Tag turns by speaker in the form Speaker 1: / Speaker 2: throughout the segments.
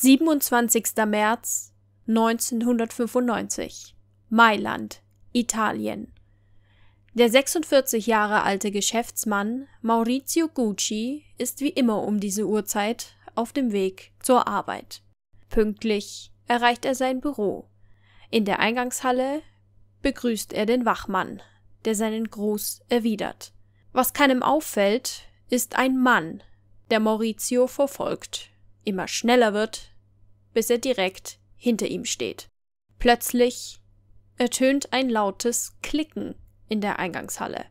Speaker 1: 27. März 1995 Mailand, Italien. Der 46 Jahre alte Geschäftsmann Maurizio Gucci ist wie immer um diese Uhrzeit auf dem Weg zur Arbeit. Pünktlich erreicht er sein Büro. In der Eingangshalle begrüßt er den Wachmann, der seinen Gruß erwidert. Was keinem auffällt, ist ein Mann, der Maurizio verfolgt immer schneller wird, bis er direkt hinter ihm steht. Plötzlich ertönt ein lautes Klicken in der Eingangshalle.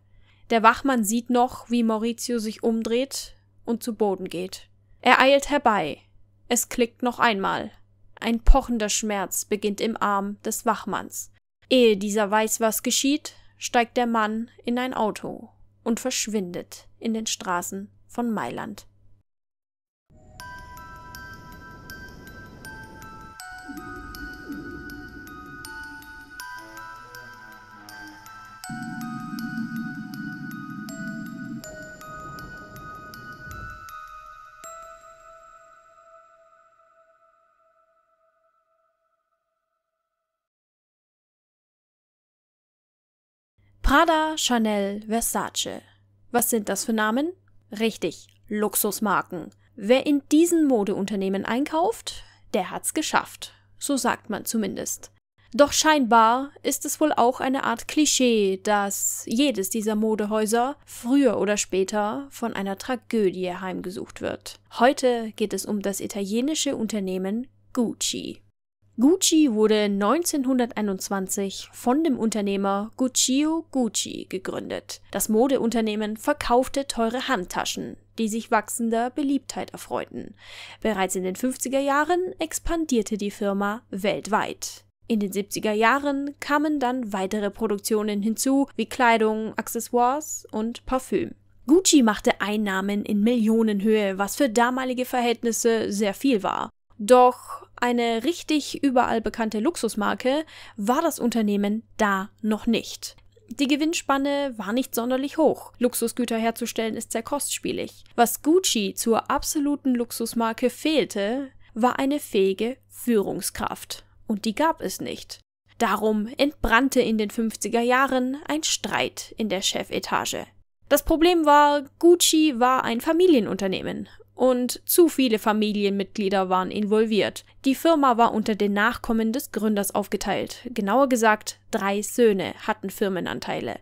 Speaker 1: Der Wachmann sieht noch, wie Maurizio sich umdreht und zu Boden geht. Er eilt herbei. Es klickt noch einmal. Ein pochender Schmerz beginnt im Arm des Wachmanns. Ehe dieser weiß, was geschieht, steigt der Mann in ein Auto und verschwindet in den Straßen von Mailand. Prada, Chanel, Versace. Was sind das für Namen? Richtig, Luxusmarken. Wer in diesen Modeunternehmen einkauft, der hat's geschafft. So sagt man zumindest. Doch scheinbar ist es wohl auch eine Art Klischee, dass jedes dieser Modehäuser früher oder später von einer Tragödie heimgesucht wird. Heute geht es um das italienische Unternehmen Gucci. Gucci wurde 1921 von dem Unternehmer Guccio Gucci gegründet. Das Modeunternehmen verkaufte teure Handtaschen, die sich wachsender Beliebtheit erfreuten. Bereits in den 50er Jahren expandierte die Firma weltweit. In den 70er Jahren kamen dann weitere Produktionen hinzu, wie Kleidung, Accessoires und Parfüm. Gucci machte Einnahmen in Millionenhöhe, was für damalige Verhältnisse sehr viel war. Doch eine richtig überall bekannte Luxusmarke war das Unternehmen da noch nicht. Die Gewinnspanne war nicht sonderlich hoch. Luxusgüter herzustellen ist sehr kostspielig. Was Gucci zur absoluten Luxusmarke fehlte, war eine fähige Führungskraft. Und die gab es nicht. Darum entbrannte in den 50er Jahren ein Streit in der Chefetage. Das Problem war, Gucci war ein Familienunternehmen und zu viele Familienmitglieder waren involviert. Die Firma war unter den Nachkommen des Gründers aufgeteilt. Genauer gesagt, drei Söhne hatten Firmenanteile.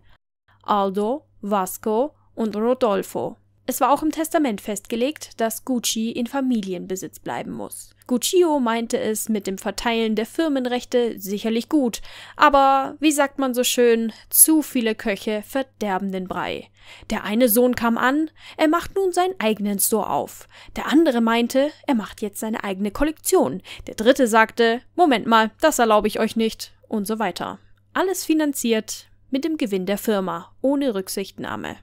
Speaker 1: Aldo, Vasco und Rodolfo. Es war auch im Testament festgelegt, dass Gucci in Familienbesitz bleiben muss. Guccio meinte es mit dem Verteilen der Firmenrechte sicherlich gut, aber wie sagt man so schön, zu viele Köche verderben den Brei. Der eine Sohn kam an, er macht nun seinen eigenen Store auf. Der andere meinte, er macht jetzt seine eigene Kollektion. Der dritte sagte, Moment mal, das erlaube ich euch nicht und so weiter. Alles finanziert mit dem Gewinn der Firma, ohne Rücksichtnahme.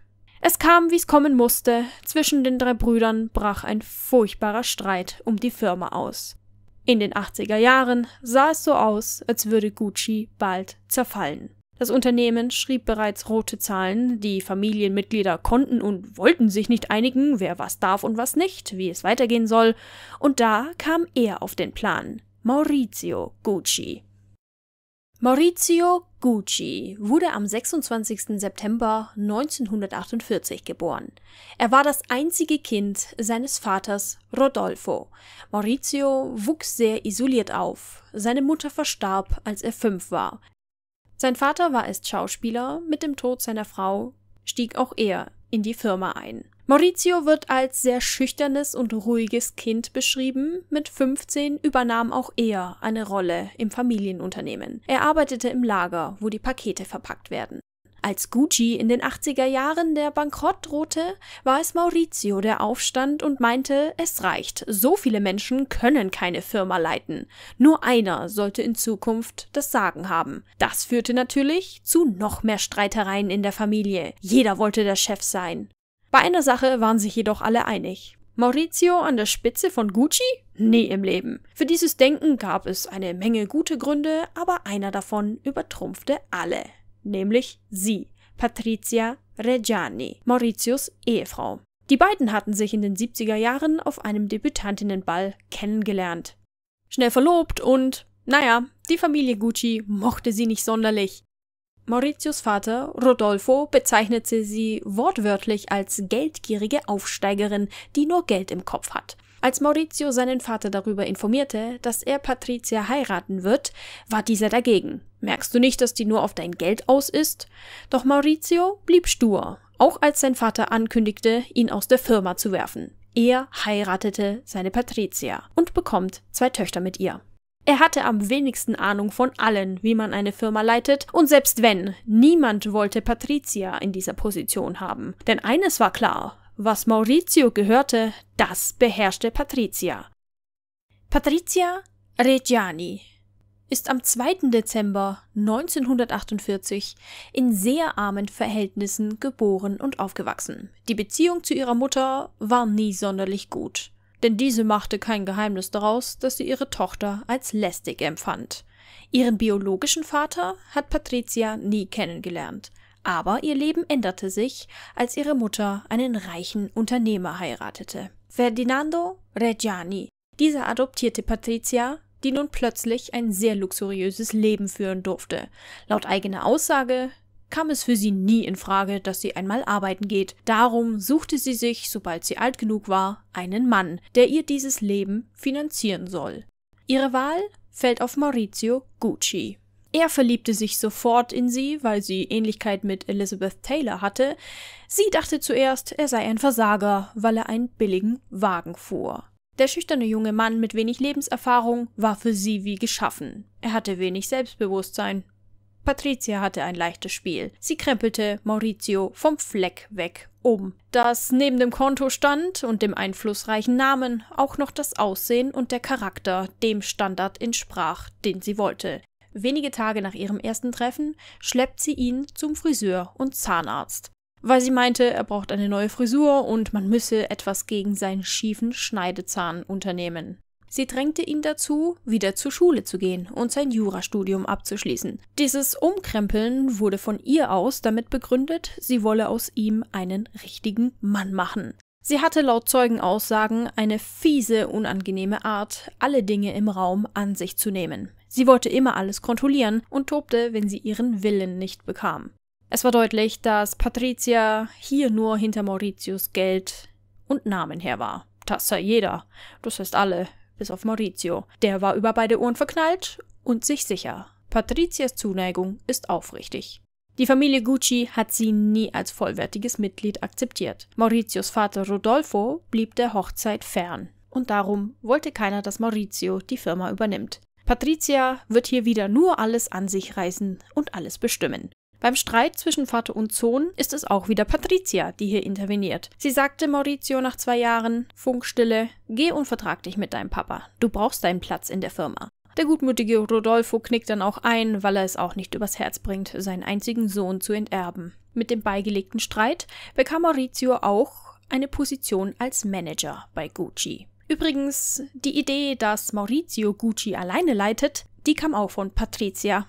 Speaker 1: Es kam, wie es kommen musste, zwischen den drei Brüdern brach ein furchtbarer Streit um die Firma aus. In den 80er Jahren sah es so aus, als würde Gucci bald zerfallen. Das Unternehmen schrieb bereits rote Zahlen, die Familienmitglieder konnten und wollten sich nicht einigen, wer was darf und was nicht, wie es weitergehen soll, und da kam er auf den Plan, Maurizio Gucci. Maurizio Gucci wurde am 26. September 1948 geboren. Er war das einzige Kind seines Vaters Rodolfo. Maurizio wuchs sehr isoliert auf. Seine Mutter verstarb, als er fünf war. Sein Vater war erst Schauspieler, mit dem Tod seiner Frau stieg auch er in die Firma ein. Maurizio wird als sehr schüchternes und ruhiges Kind beschrieben. Mit 15 übernahm auch er eine Rolle im Familienunternehmen. Er arbeitete im Lager, wo die Pakete verpackt werden. Als Gucci in den 80er Jahren der Bankrott drohte, war es Maurizio, der aufstand und meinte, es reicht, so viele Menschen können keine Firma leiten, nur einer sollte in Zukunft das Sagen haben. Das führte natürlich zu noch mehr Streitereien in der Familie, jeder wollte der Chef sein. Bei einer Sache waren sich jedoch alle einig. Maurizio an der Spitze von Gucci? Nie im Leben. Für dieses Denken gab es eine Menge gute Gründe, aber einer davon übertrumpfte alle. Nämlich sie, Patrizia Reggiani, Maurizios Ehefrau. Die beiden hatten sich in den 70er Jahren auf einem Debütantinnenball kennengelernt. Schnell verlobt und, naja, die Familie Gucci mochte sie nicht sonderlich. Mauritius Vater Rodolfo bezeichnete sie wortwörtlich als geldgierige Aufsteigerin, die nur Geld im Kopf hat. Als Maurizio seinen Vater darüber informierte, dass er Patricia heiraten wird, war dieser dagegen. Merkst du nicht, dass die nur auf dein Geld aus ist? Doch Maurizio blieb stur, auch als sein Vater ankündigte, ihn aus der Firma zu werfen. Er heiratete seine Patricia und bekommt zwei Töchter mit ihr. Er hatte am wenigsten Ahnung von allen, wie man eine Firma leitet, und selbst wenn, niemand wollte Patricia in dieser Position haben. Denn eines war klar, was Maurizio gehörte, das beherrschte Patricia. Patricia Reggiani ist am 2. Dezember 1948 in sehr armen Verhältnissen geboren und aufgewachsen. Die Beziehung zu ihrer Mutter war nie sonderlich gut denn diese machte kein Geheimnis daraus, dass sie ihre Tochter als lästig empfand. Ihren biologischen Vater hat Patricia nie kennengelernt, aber ihr Leben änderte sich, als ihre Mutter einen reichen Unternehmer heiratete. Ferdinando Reggiani. Dieser adoptierte Patricia, die nun plötzlich ein sehr luxuriöses Leben führen durfte. Laut eigener Aussage kam es für sie nie in Frage, dass sie einmal arbeiten geht. Darum suchte sie sich, sobald sie alt genug war, einen Mann, der ihr dieses Leben finanzieren soll. Ihre Wahl fällt auf Maurizio Gucci. Er verliebte sich sofort in sie, weil sie Ähnlichkeit mit Elizabeth Taylor hatte. Sie dachte zuerst, er sei ein Versager, weil er einen billigen Wagen fuhr. Der schüchterne junge Mann mit wenig Lebenserfahrung war für sie wie geschaffen. Er hatte wenig Selbstbewusstsein Patricia hatte ein leichtes Spiel. Sie krempelte Maurizio vom Fleck weg um, dass neben dem Konto stand und dem einflussreichen Namen auch noch das Aussehen und der Charakter dem Standard entsprach, den sie wollte. Wenige Tage nach ihrem ersten Treffen schleppt sie ihn zum Friseur und Zahnarzt, weil sie meinte, er braucht eine neue Frisur und man müsse etwas gegen seinen schiefen Schneidezahn unternehmen. Sie drängte ihn dazu, wieder zur Schule zu gehen und sein Jurastudium abzuschließen. Dieses Umkrempeln wurde von ihr aus damit begründet, sie wolle aus ihm einen richtigen Mann machen. Sie hatte laut Zeugenaussagen eine fiese, unangenehme Art, alle Dinge im Raum an sich zu nehmen. Sie wollte immer alles kontrollieren und tobte, wenn sie ihren Willen nicht bekam. Es war deutlich, dass Patricia hier nur hinter Mauritius Geld und Namen her war. Das sei jeder. Das heißt alle bis auf Maurizio. Der war über beide Ohren verknallt und sich sicher. Patrizias Zuneigung ist aufrichtig. Die Familie Gucci hat sie nie als vollwertiges Mitglied akzeptiert. Maurizios Vater Rodolfo blieb der Hochzeit fern. Und darum wollte keiner, dass Maurizio die Firma übernimmt. Patricia wird hier wieder nur alles an sich reißen und alles bestimmen. Beim Streit zwischen Vater und Sohn ist es auch wieder Patricia, die hier interveniert. Sie sagte Maurizio nach zwei Jahren Funkstille, geh und vertrag dich mit deinem Papa. Du brauchst deinen Platz in der Firma. Der gutmütige Rodolfo knickt dann auch ein, weil er es auch nicht übers Herz bringt, seinen einzigen Sohn zu enterben. Mit dem beigelegten Streit bekam Maurizio auch eine Position als Manager bei Gucci. Übrigens, die Idee, dass Maurizio Gucci alleine leitet, die kam auch von Patricia,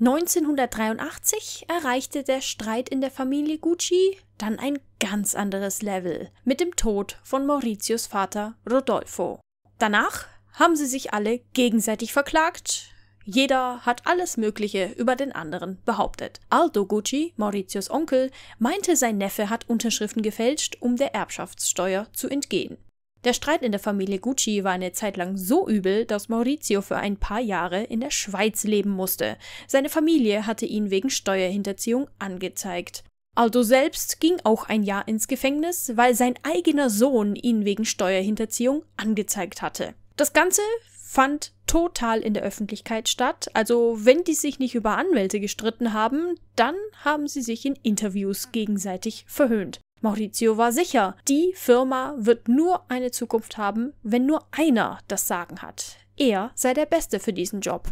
Speaker 1: 1983 erreichte der Streit in der Familie Gucci dann ein ganz anderes Level mit dem Tod von Mauritius Vater Rodolfo. Danach haben sie sich alle gegenseitig verklagt. Jeder hat alles Mögliche über den anderen behauptet. Aldo Gucci, Mauritius Onkel, meinte, sein Neffe hat Unterschriften gefälscht, um der Erbschaftssteuer zu entgehen. Der Streit in der Familie Gucci war eine Zeit lang so übel, dass Maurizio für ein paar Jahre in der Schweiz leben musste. Seine Familie hatte ihn wegen Steuerhinterziehung angezeigt. Aldo selbst ging auch ein Jahr ins Gefängnis, weil sein eigener Sohn ihn wegen Steuerhinterziehung angezeigt hatte. Das Ganze fand total in der Öffentlichkeit statt. Also wenn die sich nicht über Anwälte gestritten haben, dann haben sie sich in Interviews gegenseitig verhöhnt. Maurizio war sicher, die Firma wird nur eine Zukunft haben, wenn nur einer das Sagen hat. Er sei der Beste für diesen Job.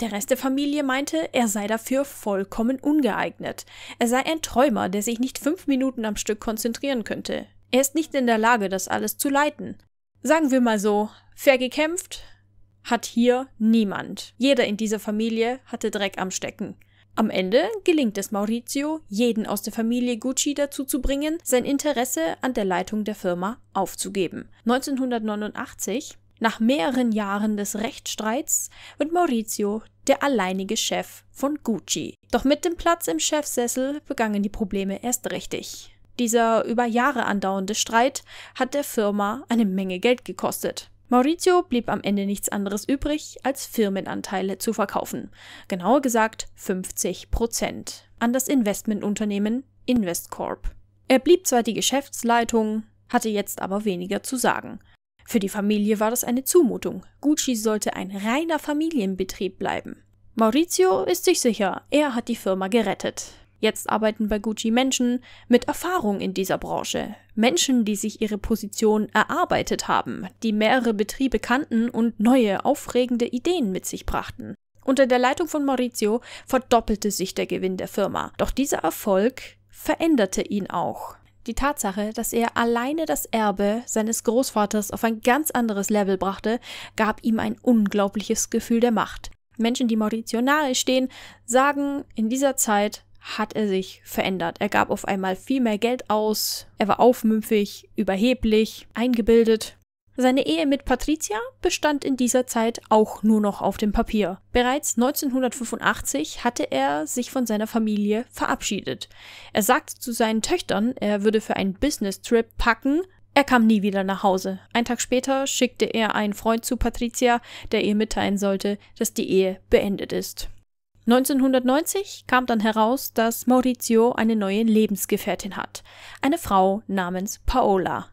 Speaker 1: Der Rest der Familie meinte, er sei dafür vollkommen ungeeignet. Er sei ein Träumer, der sich nicht fünf Minuten am Stück konzentrieren könnte. Er ist nicht in der Lage, das alles zu leiten. Sagen wir mal so, fair gekämpft hat hier niemand. Jeder in dieser Familie hatte Dreck am Stecken. Am Ende gelingt es Maurizio, jeden aus der Familie Gucci dazu zu bringen, sein Interesse an der Leitung der Firma aufzugeben. 1989, nach mehreren Jahren des Rechtsstreits, wird Maurizio der alleinige Chef von Gucci. Doch mit dem Platz im Chefsessel begannen die Probleme erst richtig. Dieser über Jahre andauernde Streit hat der Firma eine Menge Geld gekostet. Maurizio blieb am Ende nichts anderes übrig, als Firmenanteile zu verkaufen. Genauer gesagt 50 Prozent an das Investmentunternehmen Investcorp. Er blieb zwar die Geschäftsleitung, hatte jetzt aber weniger zu sagen. Für die Familie war das eine Zumutung. Gucci sollte ein reiner Familienbetrieb bleiben. Maurizio ist sich sicher, er hat die Firma gerettet. Jetzt arbeiten bei Gucci Menschen mit Erfahrung in dieser Branche. Menschen, die sich ihre Position erarbeitet haben, die mehrere Betriebe kannten und neue, aufregende Ideen mit sich brachten. Unter der Leitung von Maurizio verdoppelte sich der Gewinn der Firma. Doch dieser Erfolg veränderte ihn auch. Die Tatsache, dass er alleine das Erbe seines Großvaters auf ein ganz anderes Level brachte, gab ihm ein unglaubliches Gefühl der Macht. Menschen, die Maurizio nahe stehen, sagen in dieser Zeit, hat er sich verändert. Er gab auf einmal viel mehr Geld aus, er war aufmüpfig, überheblich, eingebildet. Seine Ehe mit Patricia bestand in dieser Zeit auch nur noch auf dem Papier. Bereits 1985 hatte er sich von seiner Familie verabschiedet. Er sagte zu seinen Töchtern, er würde für einen Business-Trip packen, er kam nie wieder nach Hause. Ein Tag später schickte er einen Freund zu Patricia, der ihr mitteilen sollte, dass die Ehe beendet ist. 1990 kam dann heraus, dass Maurizio eine neue Lebensgefährtin hat, eine Frau namens Paola.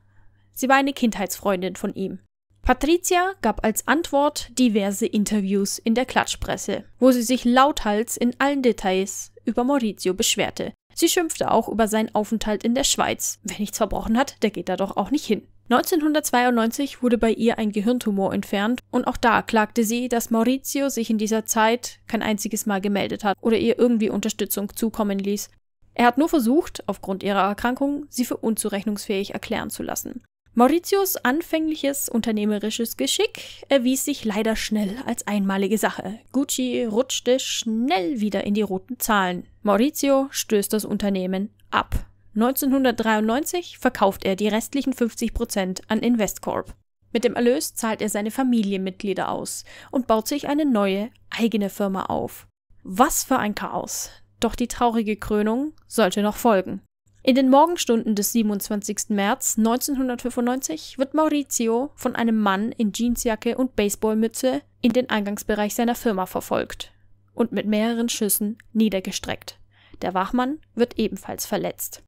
Speaker 1: Sie war eine Kindheitsfreundin von ihm. Patricia gab als Antwort diverse Interviews in der Klatschpresse, wo sie sich lauthals in allen Details über Maurizio beschwerte. Sie schimpfte auch über seinen Aufenthalt in der Schweiz. Wer nichts verbrochen hat, der geht da doch auch nicht hin. 1992 wurde bei ihr ein Gehirntumor entfernt und auch da klagte sie, dass Maurizio sich in dieser Zeit kein einziges Mal gemeldet hat oder ihr irgendwie Unterstützung zukommen ließ. Er hat nur versucht, aufgrund ihrer Erkrankung, sie für unzurechnungsfähig erklären zu lassen. Maurizios anfängliches unternehmerisches Geschick erwies sich leider schnell als einmalige Sache. Gucci rutschte schnell wieder in die roten Zahlen. Maurizio stößt das Unternehmen ab. 1993 verkauft er die restlichen 50 Prozent an Investcorp. Mit dem Erlös zahlt er seine Familienmitglieder aus und baut sich eine neue, eigene Firma auf. Was für ein Chaos! Doch die traurige Krönung sollte noch folgen. In den Morgenstunden des 27. März 1995 wird Maurizio von einem Mann in Jeansjacke und Baseballmütze in den Eingangsbereich seiner Firma verfolgt und mit mehreren Schüssen niedergestreckt. Der Wachmann wird ebenfalls verletzt.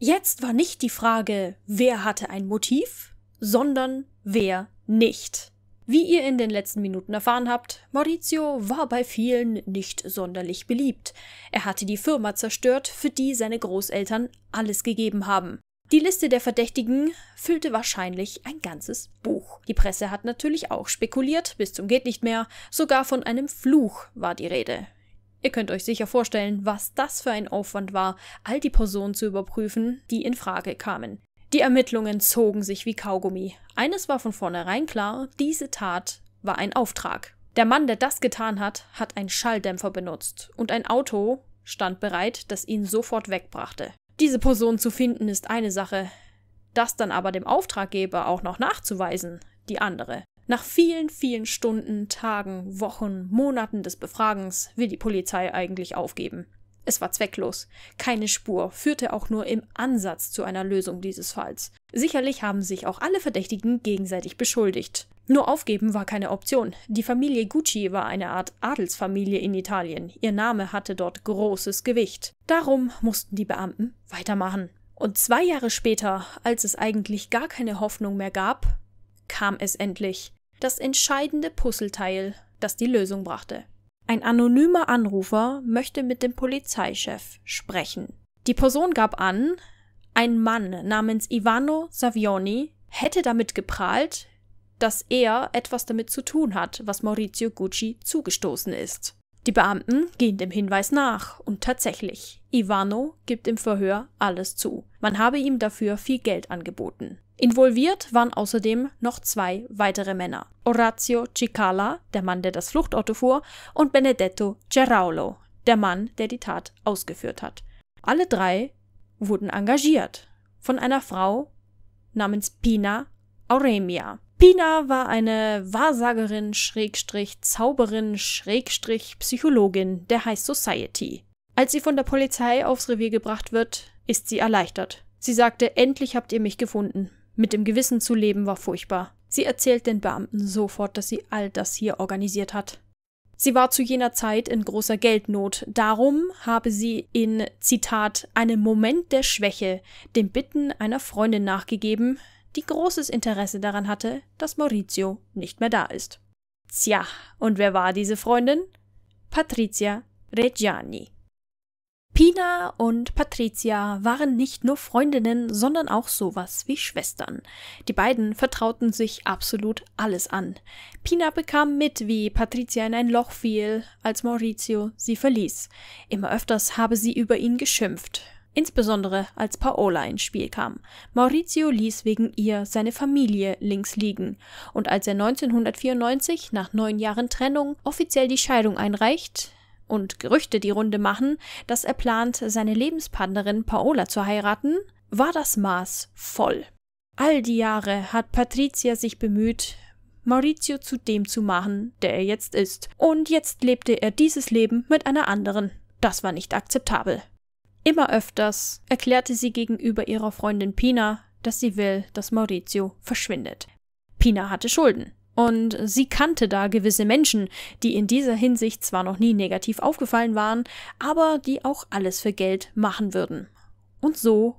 Speaker 1: Jetzt war nicht die Frage, wer hatte ein Motiv, sondern wer nicht. Wie ihr in den letzten Minuten erfahren habt, Maurizio war bei vielen nicht sonderlich beliebt. Er hatte die Firma zerstört, für die seine Großeltern alles gegeben haben. Die Liste der Verdächtigen füllte wahrscheinlich ein ganzes Buch. Die Presse hat natürlich auch spekuliert, bis zum geht nicht mehr, sogar von einem Fluch war die Rede. Ihr könnt euch sicher vorstellen, was das für ein Aufwand war, all die Personen zu überprüfen, die in Frage kamen. Die Ermittlungen zogen sich wie Kaugummi. Eines war von vornherein klar, diese Tat war ein Auftrag. Der Mann, der das getan hat, hat einen Schalldämpfer benutzt und ein Auto stand bereit, das ihn sofort wegbrachte. Diese Person zu finden ist eine Sache, das dann aber dem Auftraggeber auch noch nachzuweisen, die andere. Nach vielen, vielen Stunden, Tagen, Wochen, Monaten des Befragens will die Polizei eigentlich aufgeben. Es war zwecklos. Keine Spur führte auch nur im Ansatz zu einer Lösung dieses Falls. Sicherlich haben sich auch alle Verdächtigen gegenseitig beschuldigt. Nur aufgeben war keine Option. Die Familie Gucci war eine Art Adelsfamilie in Italien. Ihr Name hatte dort großes Gewicht. Darum mussten die Beamten weitermachen. Und zwei Jahre später, als es eigentlich gar keine Hoffnung mehr gab, kam es endlich das entscheidende Puzzleteil, das die Lösung brachte. Ein anonymer Anrufer möchte mit dem Polizeichef sprechen. Die Person gab an, ein Mann namens Ivano Savioni hätte damit geprahlt, dass er etwas damit zu tun hat, was Maurizio Gucci zugestoßen ist. Die Beamten gehen dem Hinweis nach und tatsächlich, Ivano gibt im Verhör alles zu. Man habe ihm dafür viel Geld angeboten. Involviert waren außerdem noch zwei weitere Männer: Orazio Cicala, der Mann, der das Fluchtauto fuhr, und Benedetto Ceraulo, der Mann, der die Tat ausgeführt hat. Alle drei wurden engagiert von einer Frau namens Pina Auremia. Pina war eine Wahrsagerin, Schrägstrich, Zauberin, Schrägstrich, Psychologin der High Society. Als sie von der Polizei aufs Revier gebracht wird, ist sie erleichtert. Sie sagte, endlich habt ihr mich gefunden. Mit dem Gewissen zu leben war furchtbar. Sie erzählt den Beamten sofort, dass sie all das hier organisiert hat. Sie war zu jener Zeit in großer Geldnot, darum habe sie in Zitat einem Moment der Schwäche dem Bitten einer Freundin nachgegeben, die großes Interesse daran hatte, dass Maurizio nicht mehr da ist. Tja, und wer war diese Freundin? Patrizia Reggiani. Pina und Patrizia waren nicht nur Freundinnen, sondern auch sowas wie Schwestern. Die beiden vertrauten sich absolut alles an. Pina bekam mit, wie Patrizia in ein Loch fiel, als Maurizio sie verließ. Immer öfters habe sie über ihn geschimpft insbesondere als Paola ins Spiel kam. Maurizio ließ wegen ihr seine Familie links liegen und als er 1994 nach neun Jahren Trennung offiziell die Scheidung einreicht, und Gerüchte die Runde machen, dass er plant, seine Lebenspartnerin Paola zu heiraten, war das Maß voll. All die Jahre hat Patricia sich bemüht, Maurizio zu dem zu machen, der er jetzt ist. Und jetzt lebte er dieses Leben mit einer anderen. Das war nicht akzeptabel. Immer öfters erklärte sie gegenüber ihrer Freundin Pina, dass sie will, dass Maurizio verschwindet. Pina hatte Schulden. Und sie kannte da gewisse Menschen, die in dieser Hinsicht zwar noch nie negativ aufgefallen waren, aber die auch alles für Geld machen würden. Und so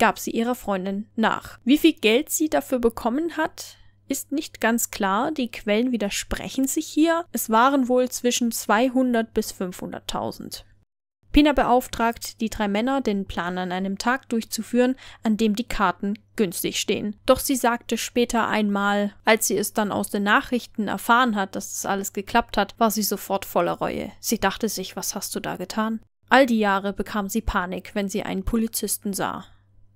Speaker 1: gab sie ihrer Freundin nach. Wie viel Geld sie dafür bekommen hat, ist nicht ganz klar. Die Quellen widersprechen sich hier. Es waren wohl zwischen 200 bis 500.000. Pina beauftragt die drei Männer, den Plan an einem Tag durchzuführen, an dem die Karten günstig stehen. Doch sie sagte später einmal, als sie es dann aus den Nachrichten erfahren hat, dass das alles geklappt hat, war sie sofort voller Reue. Sie dachte sich, was hast du da getan? All die Jahre bekam sie Panik, wenn sie einen Polizisten sah.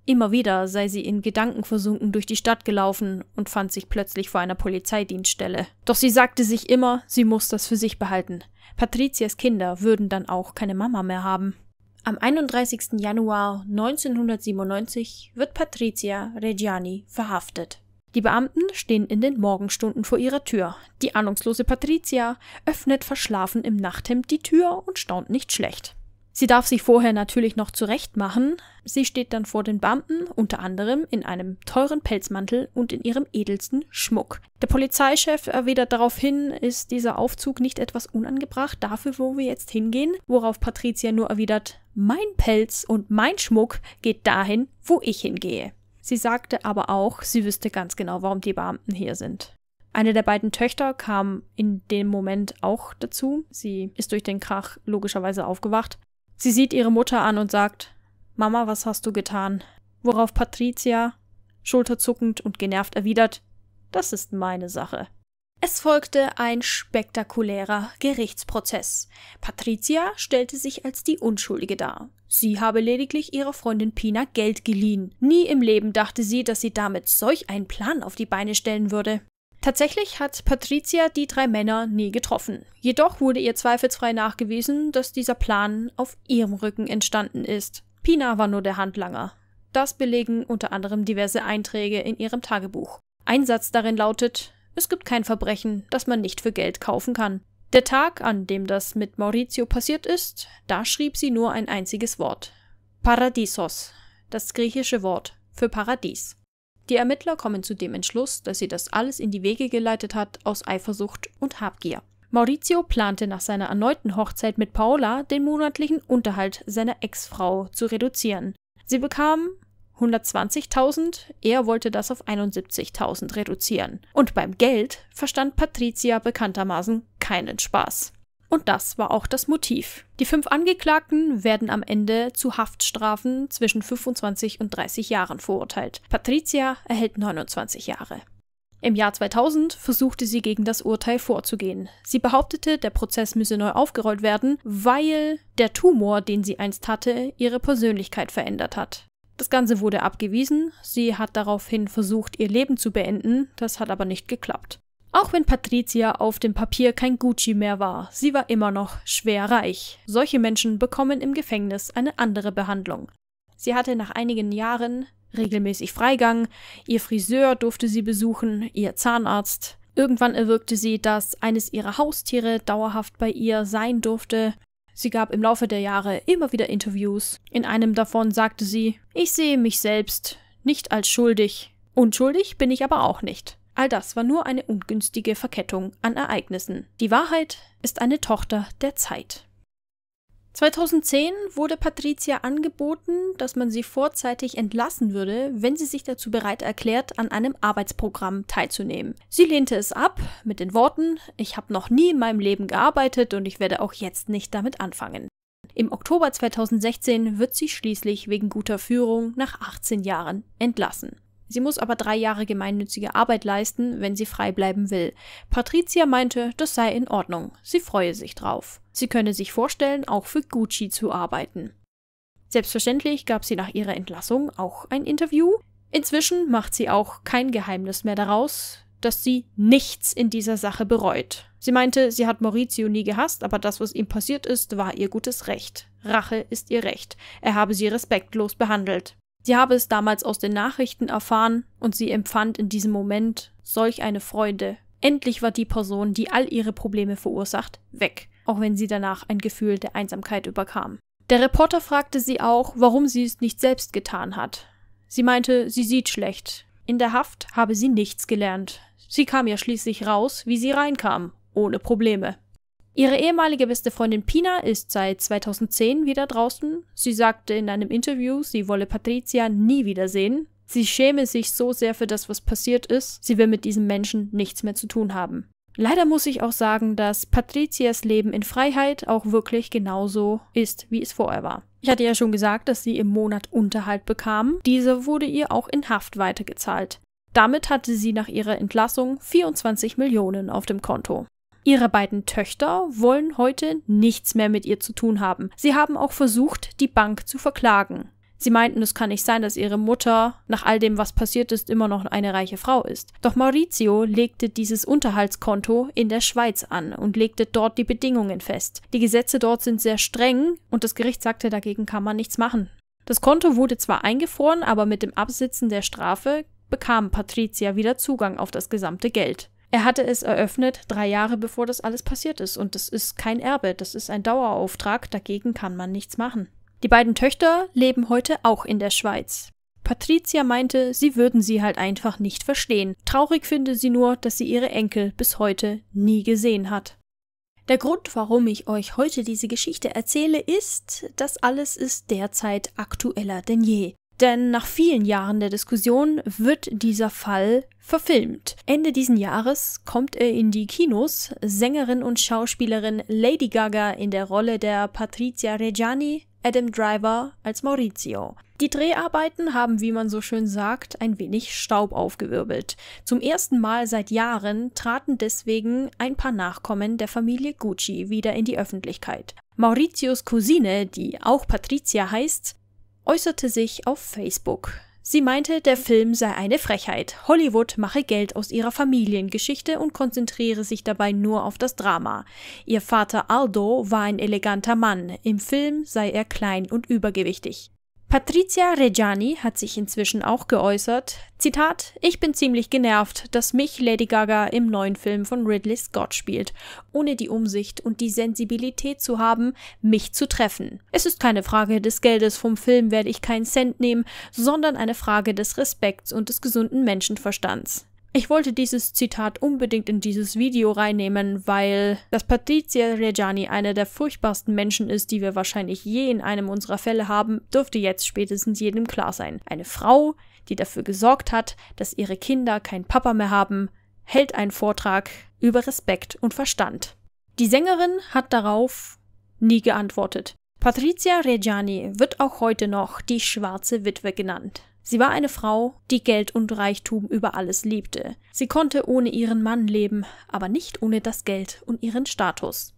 Speaker 1: Immer wieder sei sie in Gedanken versunken durch die Stadt gelaufen und fand sich plötzlich vor einer Polizeidienststelle. Doch sie sagte sich immer, sie muss das für sich behalten. Patrizias Kinder würden dann auch keine Mama mehr haben. Am 31. Januar 1997 wird Patrizia Reggiani verhaftet. Die Beamten stehen in den Morgenstunden vor ihrer Tür. Die ahnungslose Patrizia öffnet verschlafen im Nachthemd die Tür und staunt nicht schlecht. Sie darf sich vorher natürlich noch zurechtmachen. Sie steht dann vor den Beamten, unter anderem in einem teuren Pelzmantel und in ihrem edelsten Schmuck. Der Polizeichef äh, erwidert daraufhin, ist dieser Aufzug nicht etwas unangebracht dafür, wo wir jetzt hingehen, worauf Patricia nur erwidert, mein Pelz und mein Schmuck geht dahin, wo ich hingehe. Sie sagte aber auch, sie wüsste ganz genau, warum die Beamten hier sind. Eine der beiden Töchter kam in dem Moment auch dazu. Sie ist durch den Krach logischerweise aufgewacht Sie sieht ihre Mutter an und sagt, Mama, was hast du getan? Worauf Patricia, schulterzuckend und genervt erwidert, das ist meine Sache. Es folgte ein spektakulärer Gerichtsprozess. Patricia stellte sich als die Unschuldige dar. Sie habe lediglich ihrer Freundin Pina Geld geliehen. Nie im Leben dachte sie, dass sie damit solch einen Plan auf die Beine stellen würde. Tatsächlich hat Patricia die drei Männer nie getroffen. Jedoch wurde ihr zweifelsfrei nachgewiesen, dass dieser Plan auf ihrem Rücken entstanden ist. Pina war nur der Handlanger. Das belegen unter anderem diverse Einträge in ihrem Tagebuch. Ein Satz darin lautet: Es gibt kein Verbrechen, das man nicht für Geld kaufen kann. Der Tag, an dem das mit Maurizio passiert ist, da schrieb sie nur ein einziges Wort. Paradisos, das griechische Wort für Paradies. Die Ermittler kommen zu dem Entschluss, dass sie das alles in die Wege geleitet hat aus Eifersucht und Habgier. Maurizio plante nach seiner erneuten Hochzeit mit Paola den monatlichen Unterhalt seiner Ex-Frau zu reduzieren. Sie bekam 120.000, er wollte das auf 71.000 reduzieren. Und beim Geld verstand Patricia bekanntermaßen keinen Spaß. Und das war auch das Motiv. Die fünf Angeklagten werden am Ende zu Haftstrafen zwischen 25 und 30 Jahren verurteilt. Patricia erhält 29 Jahre. Im Jahr 2000 versuchte sie gegen das Urteil vorzugehen. Sie behauptete, der Prozess müsse neu aufgerollt werden, weil der Tumor, den sie einst hatte, ihre Persönlichkeit verändert hat. Das Ganze wurde abgewiesen, sie hat daraufhin versucht, ihr Leben zu beenden, das hat aber nicht geklappt. Auch wenn Patricia auf dem Papier kein Gucci mehr war, sie war immer noch schwer reich. Solche Menschen bekommen im Gefängnis eine andere Behandlung. Sie hatte nach einigen Jahren regelmäßig Freigang, ihr Friseur durfte sie besuchen, ihr Zahnarzt. Irgendwann erwirkte sie, dass eines ihrer Haustiere dauerhaft bei ihr sein durfte. Sie gab im Laufe der Jahre immer wieder Interviews. In einem davon sagte sie, ich sehe mich selbst nicht als schuldig. Unschuldig bin ich aber auch nicht. All das war nur eine ungünstige Verkettung an Ereignissen. Die Wahrheit ist eine Tochter der Zeit. 2010 wurde Patricia angeboten, dass man sie vorzeitig entlassen würde, wenn sie sich dazu bereit erklärt, an einem Arbeitsprogramm teilzunehmen. Sie lehnte es ab mit den Worten, ich habe noch nie in meinem Leben gearbeitet und ich werde auch jetzt nicht damit anfangen. Im Oktober 2016 wird sie schließlich wegen guter Führung nach 18 Jahren entlassen. Sie muss aber drei Jahre gemeinnützige Arbeit leisten, wenn sie frei bleiben will. Patricia meinte, das sei in Ordnung, sie freue sich drauf. Sie könne sich vorstellen, auch für Gucci zu arbeiten. Selbstverständlich gab sie nach ihrer Entlassung auch ein Interview. Inzwischen macht sie auch kein Geheimnis mehr daraus, dass sie nichts in dieser Sache bereut. Sie meinte, sie hat Maurizio nie gehasst, aber das, was ihm passiert ist, war ihr gutes Recht. Rache ist ihr Recht. Er habe sie respektlos behandelt. Sie habe es damals aus den Nachrichten erfahren und sie empfand in diesem Moment solch eine Freude. Endlich war die Person, die all ihre Probleme verursacht, weg, auch wenn sie danach ein Gefühl der Einsamkeit überkam. Der Reporter fragte sie auch, warum sie es nicht selbst getan hat. Sie meinte, sie sieht schlecht. In der Haft habe sie nichts gelernt. Sie kam ja schließlich raus, wie sie reinkam, ohne Probleme. Ihre ehemalige beste Freundin Pina ist seit 2010 wieder draußen. Sie sagte in einem Interview, sie wolle Patricia nie wiedersehen. Sie schäme sich so sehr für das, was passiert ist. Sie will mit diesem Menschen nichts mehr zu tun haben. Leider muss ich auch sagen, dass Patricias Leben in Freiheit auch wirklich genauso ist, wie es vorher war. Ich hatte ja schon gesagt, dass sie im Monat Unterhalt bekam. Dieser wurde ihr auch in Haft weitergezahlt. Damit hatte sie nach ihrer Entlassung 24 Millionen auf dem Konto. Ihre beiden Töchter wollen heute nichts mehr mit ihr zu tun haben. Sie haben auch versucht, die Bank zu verklagen. Sie meinten, es kann nicht sein, dass ihre Mutter, nach all dem, was passiert ist, immer noch eine reiche Frau ist. Doch Maurizio legte dieses Unterhaltskonto in der Schweiz an und legte dort die Bedingungen fest. Die Gesetze dort sind sehr streng und das Gericht sagte, dagegen kann man nichts machen. Das Konto wurde zwar eingefroren, aber mit dem Absitzen der Strafe bekam Patricia wieder Zugang auf das gesamte Geld. Er hatte es eröffnet, drei Jahre bevor das alles passiert ist. Und das ist kein Erbe, das ist ein Dauerauftrag, dagegen kann man nichts machen. Die beiden Töchter leben heute auch in der Schweiz. Patricia meinte, sie würden sie halt einfach nicht verstehen. Traurig finde sie nur, dass sie ihre Enkel bis heute nie gesehen hat. Der Grund, warum ich euch heute diese Geschichte erzähle, ist, das alles ist derzeit aktueller denn je. Denn nach vielen Jahren der Diskussion wird dieser Fall verfilmt. Ende diesen Jahres kommt er in die Kinos. Sängerin und Schauspielerin Lady Gaga in der Rolle der Patrizia Reggiani, Adam Driver als Maurizio. Die Dreharbeiten haben, wie man so schön sagt, ein wenig Staub aufgewirbelt. Zum ersten Mal seit Jahren traten deswegen ein paar Nachkommen der Familie Gucci wieder in die Öffentlichkeit. Maurizios Cousine, die auch Patrizia heißt, äußerte sich auf Facebook. Sie meinte, der Film sei eine Frechheit. Hollywood mache Geld aus ihrer Familiengeschichte und konzentriere sich dabei nur auf das Drama. Ihr Vater Aldo war ein eleganter Mann. Im Film sei er klein und übergewichtig. Patricia Reggiani hat sich inzwischen auch geäußert. Zitat: Ich bin ziemlich genervt, dass mich Lady Gaga im neuen Film von Ridley Scott spielt, ohne die Umsicht und die Sensibilität zu haben, mich zu treffen. Es ist keine Frage des Geldes, vom Film werde ich keinen Cent nehmen, sondern eine Frage des Respekts und des gesunden Menschenverstands. Ich wollte dieses Zitat unbedingt in dieses Video reinnehmen, weil das Patricia Reggiani eine der furchtbarsten Menschen ist, die wir wahrscheinlich je in einem unserer Fälle haben, dürfte jetzt spätestens jedem klar sein. Eine Frau, die dafür gesorgt hat, dass ihre Kinder keinen Papa mehr haben, hält einen Vortrag über Respekt und Verstand. Die Sängerin hat darauf nie geantwortet. Patricia Reggiani wird auch heute noch die schwarze Witwe genannt. Sie war eine Frau, die Geld und Reichtum über alles liebte. Sie konnte ohne ihren Mann leben, aber nicht ohne das Geld und ihren Status.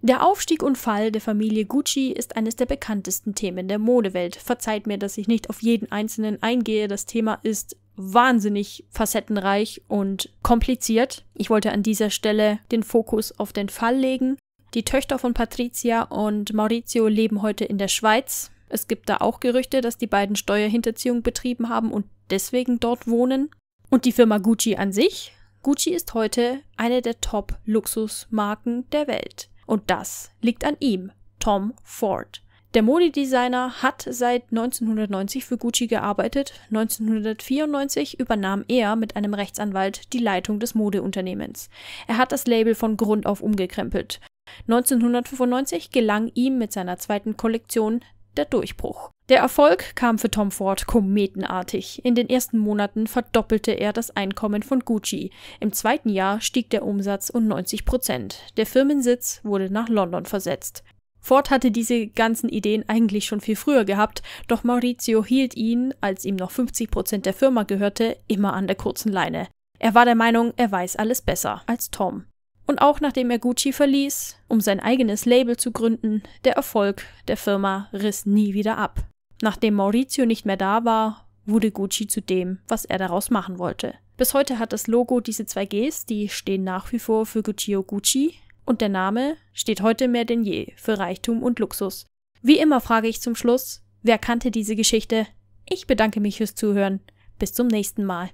Speaker 1: Der Aufstieg und Fall der Familie Gucci ist eines der bekanntesten Themen der Modewelt. Verzeiht mir, dass ich nicht auf jeden einzelnen eingehe. Das Thema ist wahnsinnig facettenreich und kompliziert. Ich wollte an dieser Stelle den Fokus auf den Fall legen. Die Töchter von Patricia und Maurizio leben heute in der Schweiz. Es gibt da auch Gerüchte, dass die beiden Steuerhinterziehung betrieben haben und deswegen dort wohnen. Und die Firma Gucci an sich? Gucci ist heute eine der Top-Luxusmarken der Welt. Und das liegt an ihm, Tom Ford. Der Modedesigner hat seit 1990 für Gucci gearbeitet. 1994 übernahm er mit einem Rechtsanwalt die Leitung des Modeunternehmens. Er hat das Label von Grund auf umgekrempelt. 1995 gelang ihm mit seiner zweiten Kollektion der Durchbruch. Der Erfolg kam für Tom Ford kometenartig. In den ersten Monaten verdoppelte er das Einkommen von Gucci. Im zweiten Jahr stieg der Umsatz um 90 Prozent. Der Firmensitz wurde nach London versetzt. Ford hatte diese ganzen Ideen eigentlich schon viel früher gehabt, doch Maurizio hielt ihn, als ihm noch 50 Prozent der Firma gehörte, immer an der kurzen Leine. Er war der Meinung, er weiß alles besser als Tom und auch nachdem er Gucci verließ, um sein eigenes Label zu gründen, der Erfolg der Firma riss nie wieder ab. Nachdem Maurizio nicht mehr da war, wurde Gucci zu dem, was er daraus machen wollte. Bis heute hat das Logo diese zwei Gs, die stehen nach wie vor für Guccio Gucci, und der Name steht heute mehr denn je für Reichtum und Luxus. Wie immer frage ich zum Schluss, wer kannte diese Geschichte? Ich bedanke mich fürs Zuhören. Bis zum nächsten Mal.